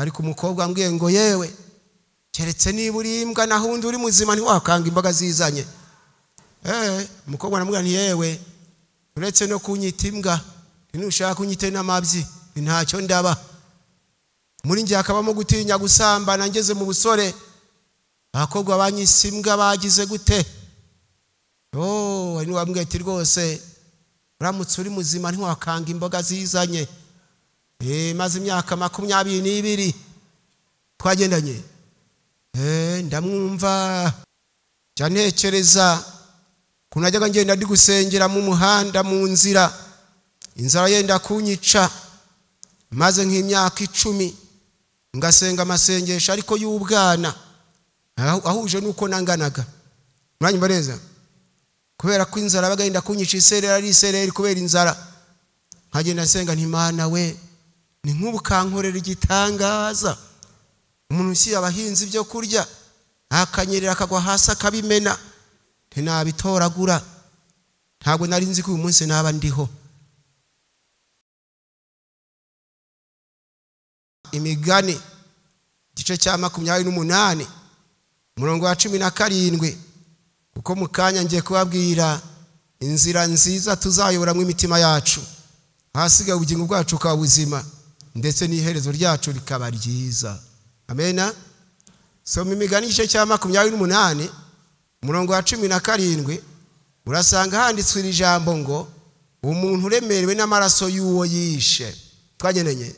ariko umukobwa ambwiye ngo yewe keretse niba uri imbwa naho undi uri muzima ntiwakanga imbaga zizanye eee eh, umukobwa namubwira ni yewe uretse no kunyita imbwa ntinushaka kunyite n'amabyi ntacyo ndaba muri ngihe hakabamo gutinya gusambana ngeze mu busore abakobwa banyise imbwa bagize gute oh, wowe hari n'uwambwira ati rwose uramutse uri muzima ntiwakanga imboga zizanye Eh, maze imyaka makumyabiri n'ibiri twagendanye eh, ndamwumva jya ntekereza ukuntu najyaga ngenda ndi gusengera mu muhanda mu nzira inzara yenda kunyica maze nk'imyaka icumi ngasenga amasengesho ariko y'ubwana ahuje n'uko nanganaga mwanya mbareza kubera ko inzara bagahenda kunyica iserera ari isereri kubera inzara nkagenda nsenga ntimana we ni nk'ubukankorera igitangaza umuntu ushyira abahinzi ibyo kurya akanyerera akagwa hasi akabimena ntinabitoragura ntabwo nari nzi ko uyu munsi naba ndiho imigani igice cya makumyabiri n'umunani umurongo wa cumi na karindwi kuko mu kanya ngiye kubabwira inzira nziza tuzayoboramo imitima yacu ahasigaye ubugingo bwacu bwa buzima ndetse n'iherezo ryacu rikaba ryiza amena soma imigani igice cya makumyabiri n'umunani umurongo wa cumi na karindwi urasanga handitswe iri ngo umuntu uremerewe n'amaraso y'uwo yishe twagenenye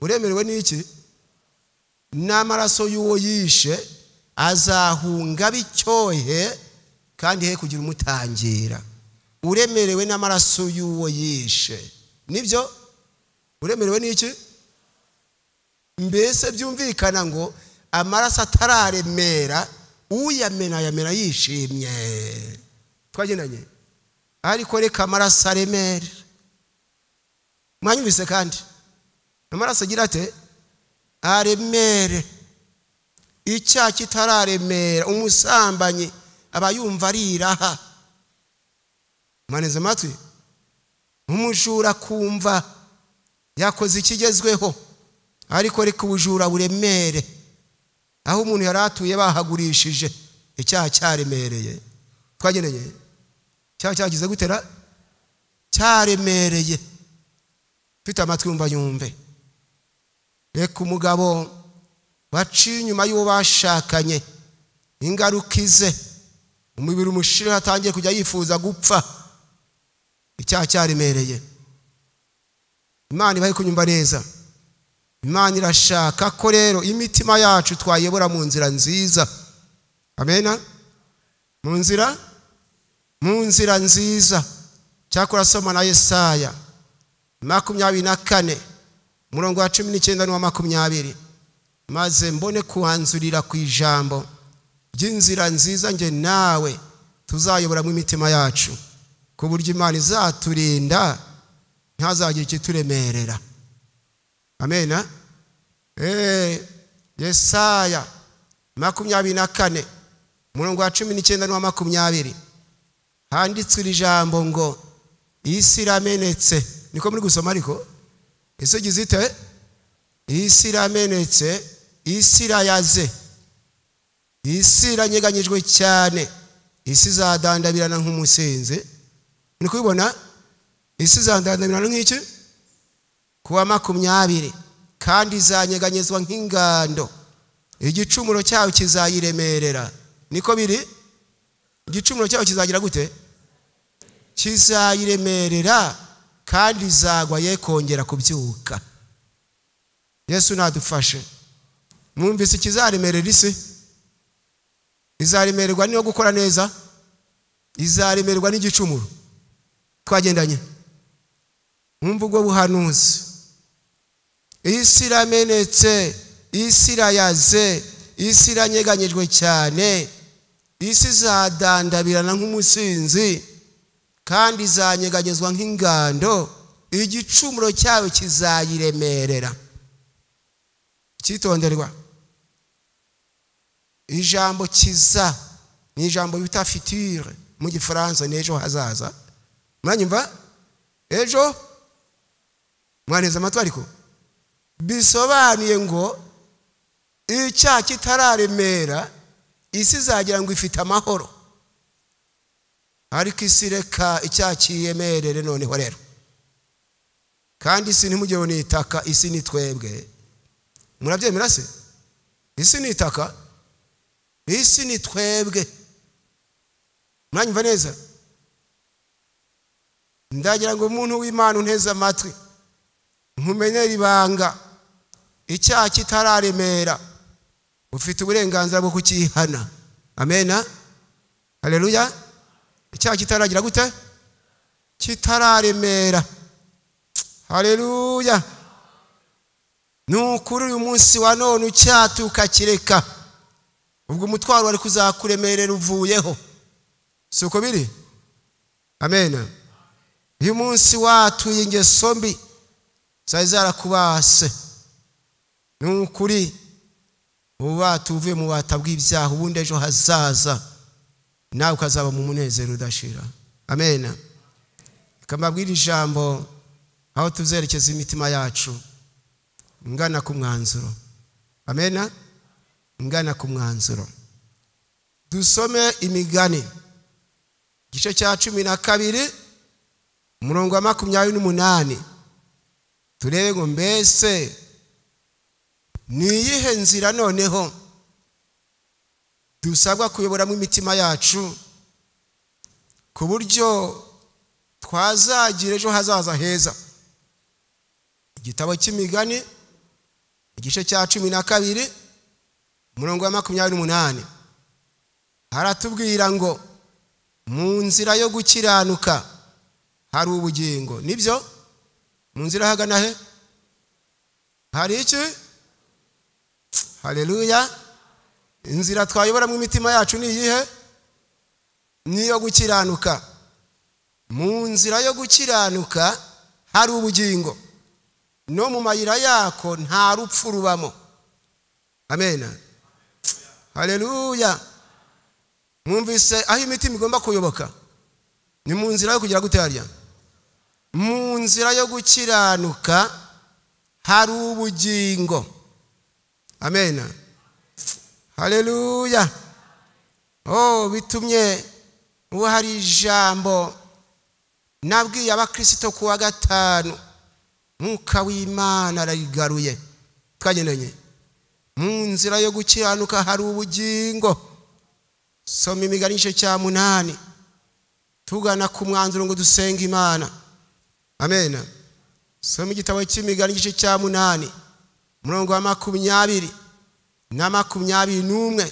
uremerewe n'iki n'amaraso y'uwo yishe azahunga bicyohe kandi he kugira umutangira uremerewe n'amaraso y'uwo yishe nibyo uremerewe n'iki mbese byumvikana ngo amaraso atararemera uyamena yamena yishimye twagendanye ariko reka amaraso aremere mwanyumvise kandi amaraso agira ate aremere icyaha kitararemera umusambanyi aba yumva ariraha mwaneze amatwi nk'umujura akumva yakoze ikigezweho ariko reka ubujura buremere aho umuntu yari atuye bahagurishije icyaha cyaremereye twagereye icyaha cyagize gutera cyaremereye mfite amatwi yumva yumve reka umugabo waciye inyuma y'uwo bashakanye ingaruka ize umubiri umushyiraho atangiye kujya yifuza gupfa icyaha cyaremereye imana iba kunyumva neza imana irashaka ko rero imitima yacu twayobora mu nzira nziza amena mu nzira mu nzira nziza cyakora soma na Yesaya makumyabiri na kane umurongo wa cumi n'icyenda n'uwa makumyabiri maze mbone kuhanzurira ku ijambo ry'inzira nziza nge nawe tuzayoboramo imitima yacu ku buryo imana izaturinda ntazagire ikituremerera amena eh? eh, yesaya makumyabiri na kane umurongo wa cumi n'icyenda n'uwa makumyabiri handitswe ijambo ngo isi iramenetse niko muri gusoma ariko ese ugize ite isi iramenetse isi irayaze isi iranyeganyijwe cyane isi izadandabirana nk'umusinzi ni kubibona izizandana ibintu nk'iki kuwa makumyabiri kandi izanyeganyezwa nk'ingando igicumuro cyayo kizayiremerera niko biri igicumuro cyayo kizagira gute kizayiremerera kandi izagwa ye kongera kubyuka yesu nadufashe mwumvise ikizaremerera isi izaremererwa niyo gukora neza izaremererwa n'igicumuro twagendanye mwumva ubwo buhanuzi isi iramenetse isi irayaze isi iranyeganyijwe cyane isi izadandabirana nk'umusinzi kandi izanyeganyezwa nk'ingando igicumuro cyayo kizayiremerera cyitonderwa ijambo kiza ni ijambo bita fitire mu gifaransa n’ejo hazaza muranyumva ejo mwaneze amatwi ariko bisobanuye ngo icyaha kitararemera isi izagira ngo ifite amahoro ariko isi reka icyaha kiyemerere noneho rero kandi isi ntimugere ni itaka isi ni twebwe murabyemera se isi ni itaka isi ni twebwe mwanyumva neza ndagira ngo umuntu w'imana unteze amatwi nkumenyere ibanga icyaha kitararemera ufite uburenganzira bwo kukihana amena hareruya icyaha kitaragira gute kitararemera hareruya ni ukuri uyu munsi wa none ucyatuka kireka ubwo umutwaro wari kuzakuremerera uvuyeho si uko biri amena uyu munsi watuye ingeso mbi zari zarakubase ni ukuri ububata uvuye mu bata bw'ibyaha ubundi ejo hazaza nawe ukazaba mu munezero udashira amena ikamabwira ijambo aho tuzerekeza imitima yacu ingana ku mwanzuro amena ingana ku mwanzuro dusome imigani igice cya cumi na kabiri umurongo wa makumyabiri n'umunani turebe ngo mbese ni iyihe nzira noneho dusabwa kuyoboramo imitima yacu ku buryo twazagira ejo hazaza heza igitabo cy'imigani igice cya cumi na kabiri umurongo wa makumyabiri n'umunani haratubwira ngo mu nzira yo gukiranuka hari ubugingo nibyo mu nzira hagana he hari iki hareruya inzira twayobora mu imitima yacu ni iyihe ni niyo gukiranuka mu nzira yo gukiranuka hari ubugingo no mu mayira yako nta rupfu rubamo amena hareruya mwumvise aho imitima igomba kuyoboka ni mu nzira yo kugira gute hariya mu nzira yo gukiranuka hari ubugingo amena hareruya oh bitumye ubu hari ijambo nabwiye abakristo ku wa gatanu mwuka w'imana arayigaruye twagendanye mu nzira yo gukiranuka hari ubugingo soma imigani igice cya munani tugana ku mwanzuro ngo dusenge imana amena soma igitabo cy'imigani igice cya munani umurongo wa makumyabiri na makumyabiri n'umwe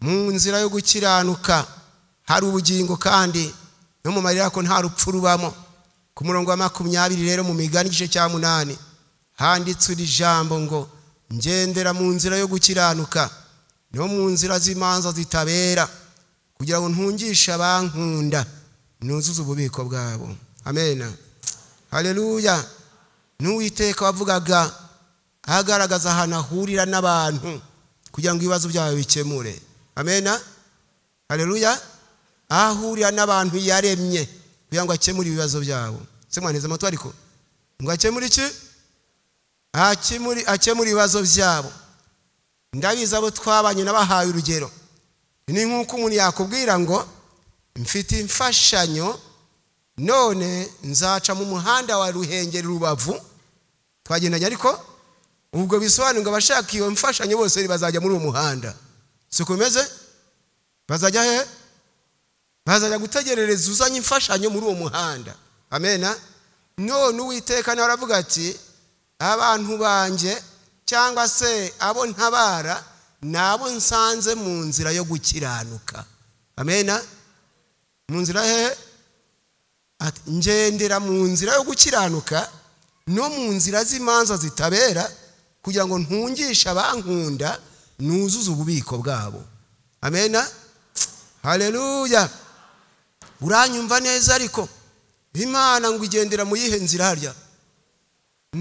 mu nzira yo gukiranuka hari ubugingo kandi no mu marira ko nta rupfu rubamo ku murongo wa makumyabiri rero mu migani igice cya munani handitse iri jambo ngo ngendera mu nzira yo gukiranuka no mu nzira z'imanza zitabera kugira ngo ntungishe abankunda nuzuze ububiko bwabo amena hareruya n'uwiteka wavugaga ahagaragaza ahantu ahurira n'abantu kugira ngo ibibazo byabo bikemure amena hareruya aho ahurira n'abantu yaremye kugira ngo akemure ibibazo byabo se mwaneze amato ariko ngo akemure iki akemura ibibazo byabo ndabizi abo twabanye n'abahaye urugero ni nk'uko umuntu yakubwira ngo mfite imfashanyo none nzaca mu muhanda wa ruhengeri rubavu twagendanye ariko ubwo bisobanura ngo abashaka iyo mfashanyo bose bazajya muri uwo muhanda si bimeze bazajya he bazajya gutegerereza uzanye imfashanyo muri uwo muhanda amena none uwiteka nawe aravuga ati abantu banjye cyangwa se abo ntabara ni abo nsanze mu nzira yo gukiranuka amena mu nzira hehe ati ngendera mu nzira yo gukiranuka no mu nzira z'imanza zitabera kugira ngo ntungishe abankunda nuzuze ububiko bwabo amena hareruya uranyumva neza ariko imana ngo igendera mu yihe nzira harya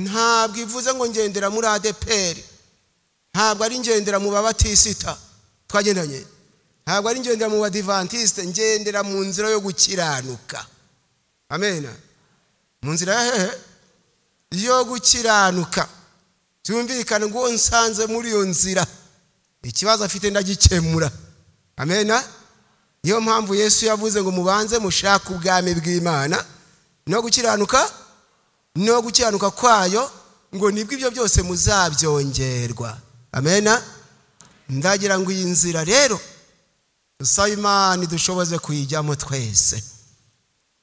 ntabwo ivuze ngo ngendera muri adeperi ntabwo ari ngendera mu babatisita twagendanye ntabwo ari ngendera mu badivantisite ngendera mu nzira yo gukiranuka amenyo mu nzira ya hehe yo gukiranuka byumvikane ngo nsanze muri iyo nzira ikibazo afite ndagikemura amena niyo mpamvu yesu yavuze ngo mubanze mushake ubwami bw'imana no gukiranuka no gukiranuka kwayo ngo nibwo ibyo byose muzabyongerwa amena ndagira ngo iyi nzira rero dusaba imana idushoboze kuyijyamo twese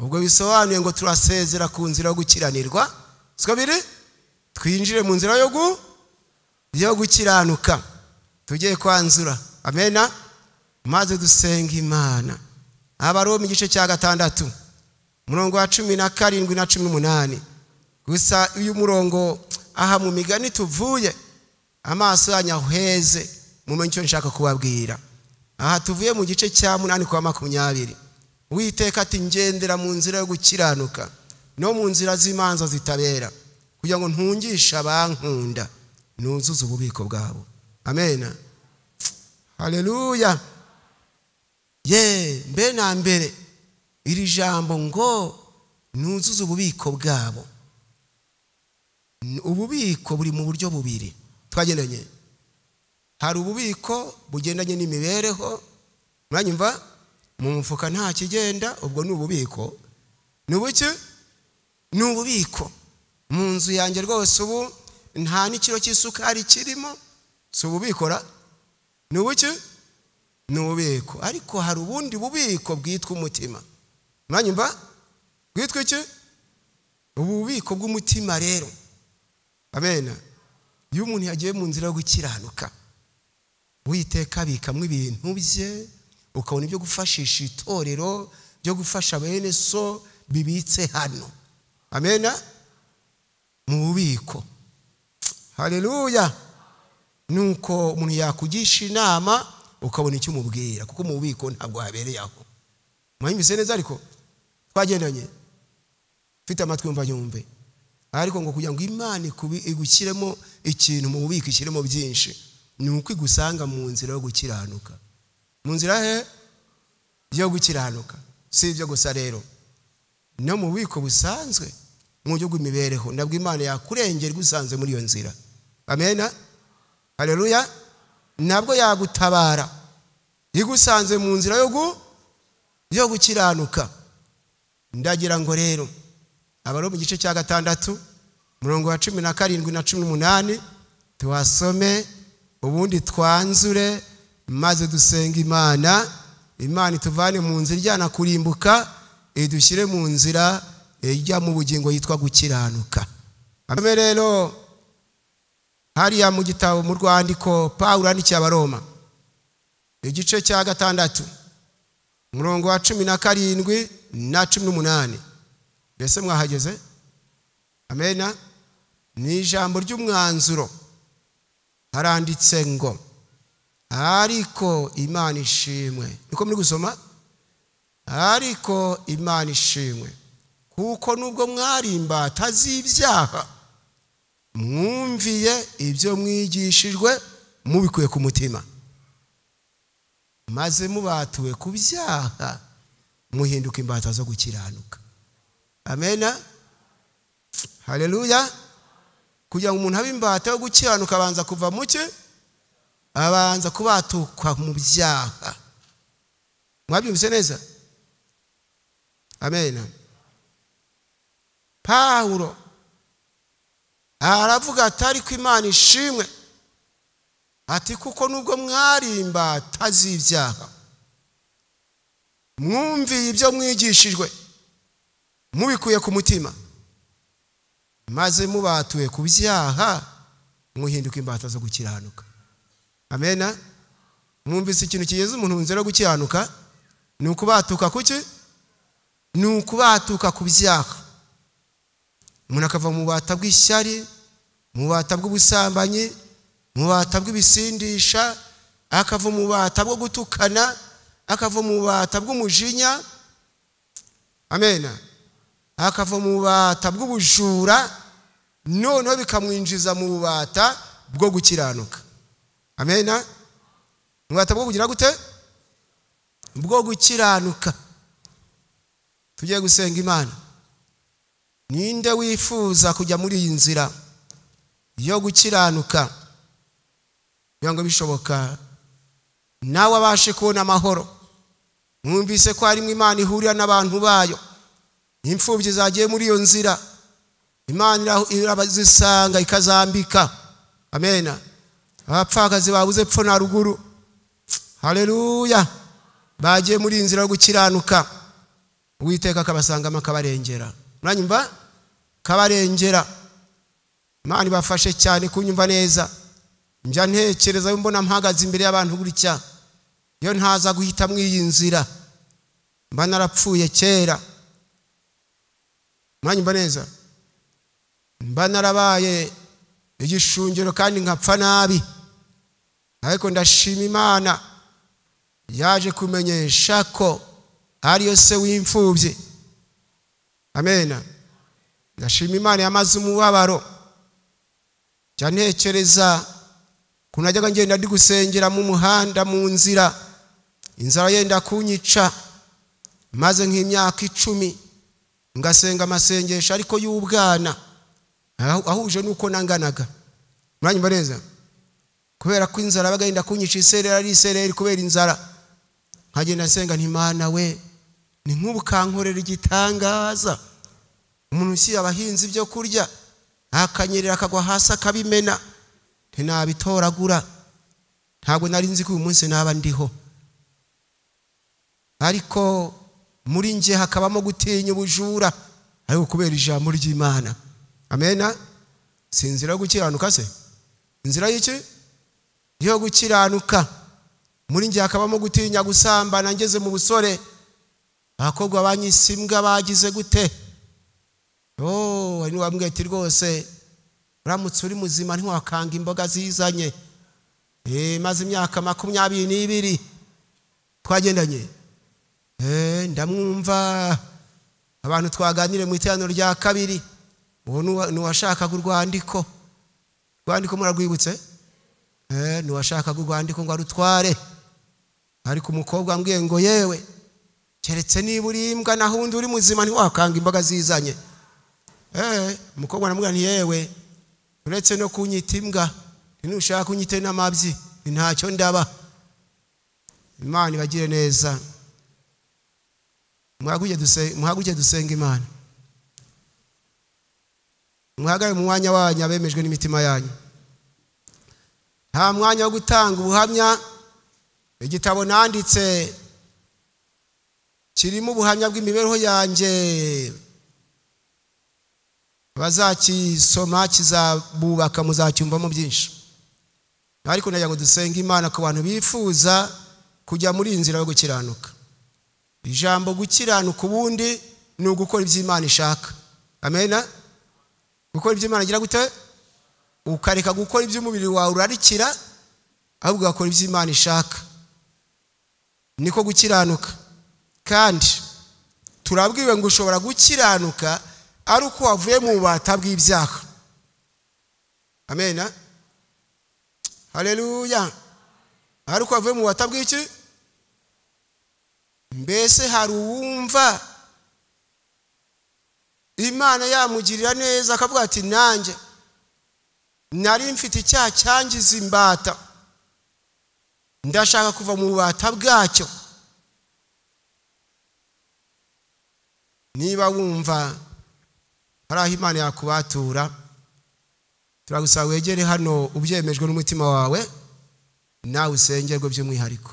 ubwo bisobanuye ngo turasezera ku nzira yo gukiranirwa siko twinjire mu nzira yo gukiranuka tugiye kwanzura amena maze dusenga imana aba abariho mu gice cya gatandatu umurongo wa cumi na karindwi na cumi n'umunani gusa uyu murongo aha mu migani tuvuye amaso yanyu aheze mu icyo nshaka kubabwira aha tuvuye mu gice cya munani kwa makumyabiri witeka ati ngendera mu nzira yo gukiranuka no mu nzira z'imanza zitabera kugira ngo ntungishe abankunda nuzuze ububiko bwabo amena hareruya ye mbe na mbere iri jambo ngo nuzuze ububiko bwabo ububiko buri mu buryo bubiri twagendanye hari ububiko bugendanye n'imibereho mwanyumva mu mufuka nta kigenda ubwo ni ububiko ni ubuki ni ububiko mu nzu yanjye rwose ubu nta n'ikiro cy'isukari kirimo si ububikora ni ubuki ni ububiko ariko hari ubundi bubiko bwitwa umutima mwanyumva bwitwa iki ububiko bw'umutima rero amena iyo umuntu yagiye mu nzira yo gukiranuka witeka abikamo ibintu bye ukabona ibyo gufashisha itorero byo gufasha bene so bibitse hano amena mu bubiko hareruya Nuko uko umuntu yakugisha inama ukabona icyo umubwira kuko mu bubiko ntabwo habereye aho muhimbise neza ariko twagendanye ufite amatwi yumva yumve ariko ngo kugira ngo imana igushyiremo ikintu mu bubiko ishyiremo byinshi ni uko igusanga mu nzira yo gukiranuka mu nzira he yo gukiranuka si ibyo gusa rero no mu bubiko busanzwe mu buryo bw'imibereho nabwo imana yakurengera usanzwe muri iyo nzira amena hareruya nabwo yagutabara igusanzwe mu nzira yo gukiranuka ndagira ngo rero ari mu gice cya gatandatu murongo wa cumi na karindwi na cumi n'umunani tuhasome ubundi twanzure maze dusenga imana imana ituvane mu nzira ijyana kurimbuka idushyire mu nzira ijya mu bugingo yitwa gukiranuka rero hariya mu gitabo mu rwandiko pawuro yandikiye abaroma igice cya gatandatu umurongo wa cumi na karindwi na cumi n'umunani mbese mwahageze amena ni ijambo ry'umwanzuro haranditse ngo ariko imana ishimwe niko muri gusoma ariko imana ishimwe kuko nubwo mwari imbata z'ibyaha mwumviye ibyo mwigishijwe mubikuye ku mutima maze mubatuwe ku byaha muhinduka imbata zo gukiranuka amena hareruya kugira ngo umuntu abe imbata yo gukiranuka abanza kuva muke cye abanza kubatukwa mu byaha mwabyumvise neza amen pawulo aravuga atari ko imana ishimwe ati kuko nubwo mwari imbata ibyaha mwumviye ibyo mwigishijwe mubikuye ku mutima maze mubatuye ku byaha muhinduka imbata zo gukiranuka amena mwumvise ikintu kigeze umuntu nzira gukiranuka ni ukubatuka ku ki ni ukubatuka ku byaha umuntu akava mu bubata bw'ishyari mu bubata bw'ubusambanyi mu bubata bw'ibisindisha akava mu bubata bwo gutukana akava mu bubata bw'umujinya amena akava mu bubata bw'ubujura noneho bikamwinjiza mu bubata bwo gukiranuka amena ubwata bwo kugira gute bwo gukiranuka tugiye gusenga imana ninde wifuza kujya muri iyi nzira yo gukiranuka kugira ngo bishoboka nawe abashe kubona amahoro mwumvise ko harimo imana ihurira n'abantu bayo imfubyi zagiye muri iyo nzira imana irabazisanga ikazambika amena abapfakazi babuze pfo na ruguru hareruya bagiye muri iyi nzira yo gukiranuka uwiteka akabasangamo akabarengera muranyumva kabarengera mani bafashe cyane kunyumva neza njya ntekereza mbona mpagaze imbere y'abantu gutya iyo ntaza guhita iyi nzira mba narapfuye kera mwanyumva neza mba narabaye igishungero kandi nkapfa nabi ariko ndashima imana yaje kumenyesha ko ariyo se w'imfubyi amena ndashima imana yamaze umubabaro cyanekereza ukuntu najyaga ngenda ndi gusengera mu muhanda mu nzira inzara yenda kunyica maze nk'imyaka icumi ngasenga amasengesho ariko y'ubwana ahuje n'uko nanganaga mwanya mbareza kubera ko inzara abaga kunyica isereri ari isereri kubera inzara nkagenda asenga ntimana we ni nk'ubukankorera igitangaza umuntu ushyira abahinzi ibyo kurya akanyerera akagwa hasi akabimena ntinabitoragura ntabwo nari nzi ko uyu munsi naba ndiho ariko muri njye hakabamo gutinya ubujura ariko kubera ijambo ry'imana amena si inzira yo gukiranuka se inzira y'iki yo gukiranuka muri njye hakabamo gutinya gusambana ngeze mu busore abakobwa banyise imbwa bagize gute hari oh, n'uwambwiye ati rwose uramutse uri muzima ntiwakanga imboga zizanye eh, maze imyaka makumyabiri n'ibiri twagendanye eh, ndamwumva abantu twaganire mu iteraniro rya kabiri uwo ni uwashakaga urwandiko urwandiko murarwibutse Eh, ntiwashakaga urwandiko ngo arutware ariko umukobwa ambwiye ngo yewe keretse niba uri imbwa naho undi uri muzima ntiwakanga imbaga zizanye eh, umukobwa namubwira nti yewe uretse no kunyita imbwa ntinushaka kunyite n'amabyi ntacyo ndaba imana ibagire neza muhaguke dusenga imana muhagare mu mwanya wanyu abemejwe n'imitima yanyu nta mwanya wo gutanga ubuhamya igitabo nanditse kirimo ubuhamya bw'imibereho yanjye bazakisoma kizabubaka muzacyumvamo byinshi ariko nagira ngo dusenge imana ku bantu bifuza kujya muri iyi nzira yo gukiranuka ijambo gukiranuka ubundi ni ugukora ibyo imana ishaka amena gukora ibyo imana igira gute ukareka gukora iby'umubiri wawe urarikira ahubwo ugakora ibyo imana ishaka niko gukiranuka kandi turabwiwe ngo ushobora gukiranuka ari uko wavuye mu bubata bw'ibyaha amena hareruya ari uko wavuye mu bubata bw'iki mbese hari uwumva imana yamugirira neza akavuga ati nanjye nari mfite icyaha cyangiza imbata ndashaka kuva mu bubata bwacyo niba wumva hari aho imana yakubatura turagusaba wegere hano ubyemejwe n'umutima wawe nawe usengerwe by'umwihariko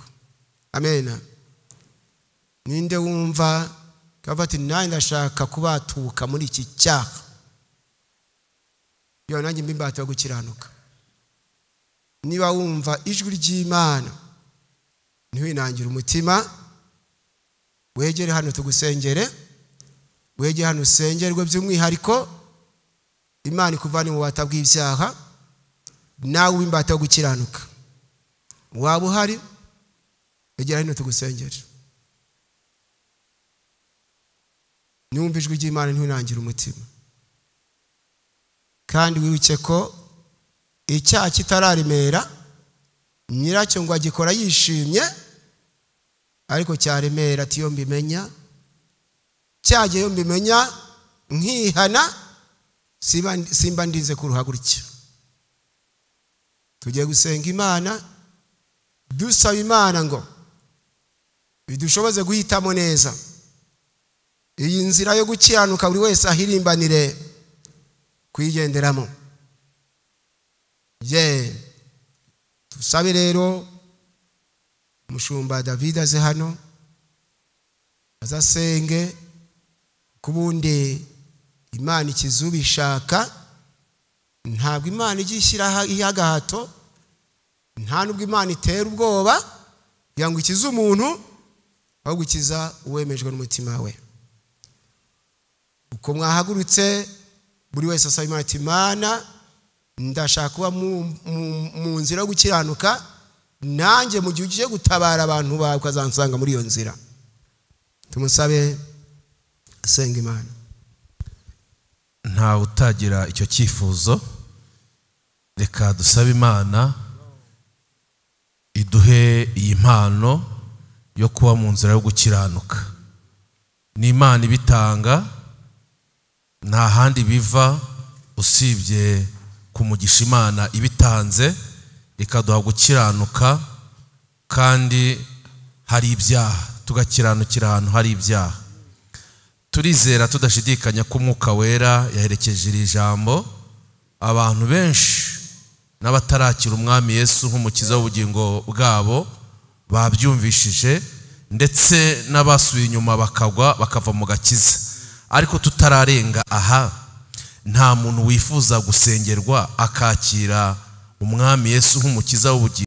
amena ninde wumva ati nanjye ndashaka kubatuka muri iki cyaha yewe nanjye mba imbata yo gukiranuka niba wumva ijwi ry'imana ntiwinangire umutima wegere hano tugusengere wegere hano usengerwe by'umwihariko imana ikuvane mu bata bw'ibyaha nawe w'imbata yo gukiranuka waba uhari wegera hino tugusengere niwumva ijwi ry'imana ntiwinangire umutima kandi wibuke ko icyaha kitararemera nyiracyo ngo agikora yishimye ariko cyaremera ati iyo mbimenya cyajya iyo mbimenya nkihana simba ndinze kuruha gutya tugiye gusenga imana dusaba imana ngo bidushoboze guhitamo neza iyi nzira yo gukiranuka buri wese ahirimbanire kuyigenderamo ye tusabe rero umushumba david aze hano azasenge kubundi imana ikizu ubishaka ntabwo imana ijya ishyiraho agahato nta nubwo imana itera ubwoba kugira ngo ikize umuntu aho gukiza uwemejwe n'umutima we uko mwahagurutse buri wese asaba imana ati imana ndashaka kuba mu nzira yo gukiranuka nanjye mu gihe ugiye gutabara abantu bawe ukazansanga muri iyo nzira tumusabe asenga imana ntawe utagira icyo cyifuzo reka dusabe imana iduhe iyi mpano yo kuba mu nzira yo gukiranuka ni imana ibitanga nta handi biva usibye ku mugisha imana ibitanze ikaduha gukiranuka kandi hari ibyaha tugakiranukira ahantu hari ibyaha turizera tudashidikanya ko umwuka wera yaherekeje iri jambo abantu benshi n'abatarakira umwami yesu nk'umukiza w'ubugingo bwabo babyumvishije ndetse n'abasuye inyuma bakagwa bakava mu gakiza ariko tutararenga aha nta muntu wifuza gusengerwa akakira umwami Yesu nk'umukiza w'ubugingo